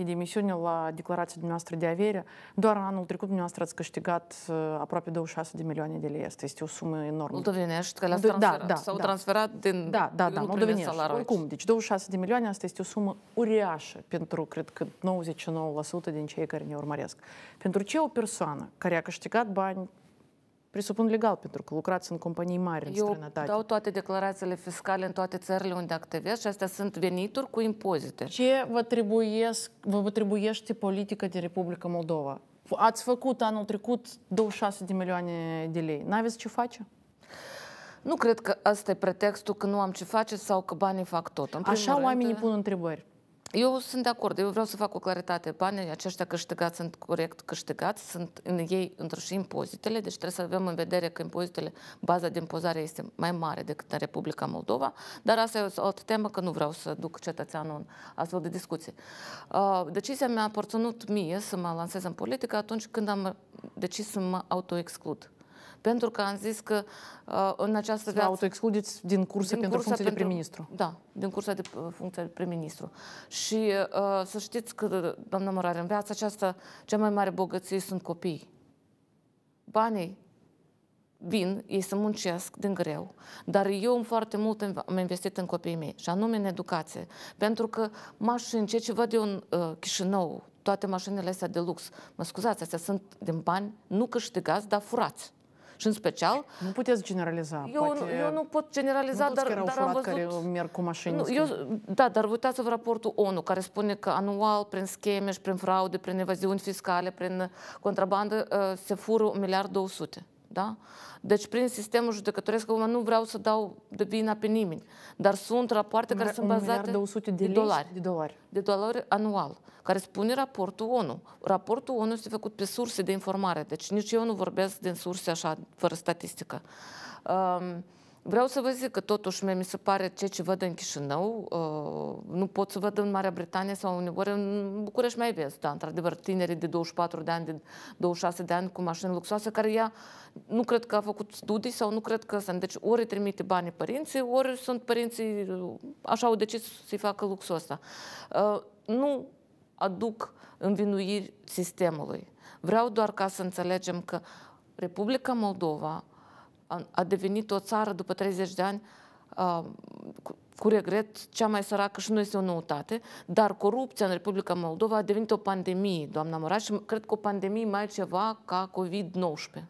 De emisiune la declarația dumneavoastră de avere, doar anul trecut dumneavoastră ați câștigat aproape 26 de milioane de lei. Asta este o sumă enormă. Moldovenești, că le-ați transferat. Da, da, S-au da. transferat din Da, da, da, moldovenești. Oricum, deci 26 de milioane, asta este o sumă uriașă pentru, cred că, 99% din cei care ne urmăresc. Pentru ce o persoană care a câștigat bani presupun legal, pentru că lucrați în companii mari în Eu străinătate. dau toate declarațiile fiscale în toate țările unde activez și astea sunt venituri cu impozite. Ce vă, trebuiesc, vă trebuiește politica din Republica Moldova? Ați făcut anul trecut 26 de milioane de lei. N-aveți ce face? Nu cred că asta e pretextul că nu am ce face sau că banii fac tot. În Așa oamenii pun întrebări. Eu sunt de acord, eu vreau să fac o claritate. Banii aceștia câștigați sunt corect câștigați, sunt în ei și impozitele, deci trebuie să avem în vedere că impozitele, baza de impozare este mai mare decât în Republica Moldova, dar asta e o altă temă, că nu vreau să duc cetățeanul în astfel de discuții. Uh, decizia mi-a aparținut mie să mă lansez în politică atunci când am decis să mă autoexclud pentru că am zis că uh, în această viață... autoexcludeți din cursa din pentru funcția pentru, de prim-ministru. Da, din cursa de uh, funcție de prim-ministru. Și uh, să știți că, doamnă Mărare, în viața aceasta cea mai mare bogăție sunt copiii. Banii vin, ei să muncesc din greu, dar eu foarte mult am investit în copiii mei și anume în educație. Pentru că mașini, ceea ce văd eu în uh, Chișinău, toate mașinile astea de lux, mă scuzați, astea sunt din bani, nu câștigați, dar furați și în special... Nu puteți generaliza. Eu, Poate... eu nu pot generaliza, nu dar, dar am văzut... care merg cu mașini. Nu, eu, da, dar uitați-vă raportul ONU, care spune că anual, prin scheme și prin fraude, prin evaziuni fiscale, prin contrabandă, uh, se fură 1.200.000. miliard da? Deci prin sistemul judecătoresc, acum nu vreau să dau de vina pe nimeni, dar sunt rapoarte care sunt bazate de, de, de, dolari, de dolari. De dolari anual, care spune raportul ONU. Raportul ONU este făcut pe surse de informare, deci nici eu nu vorbesc din surse așa, fără statistică. Um, Vreau să vă zic că totuși mie mi se pare ce ce văd în Chișinău, uh, nu pot să văd în Marea Britanie sau uneori în București mai vezi, da, într-adevăr, tinerii de 24 de ani, de 26 de ani cu mașini luxoase, care ea nu cred că a făcut studii sau nu cred că sunt. Deci ori trimite banii părinții, ori sunt părinții, uh, așa au decis să-i facă luxul ăsta. Uh, nu aduc învinuiri sistemului. Vreau doar ca să înțelegem că Republica Moldova a, devenit o țară după 30 de ani cu regret, cea mai săracă și nu este o noutate, dar corupția în Republica Moldova a devenit o pandemie, doamna Moraș, și cred că o pandemie mai ceva ca COVID-19.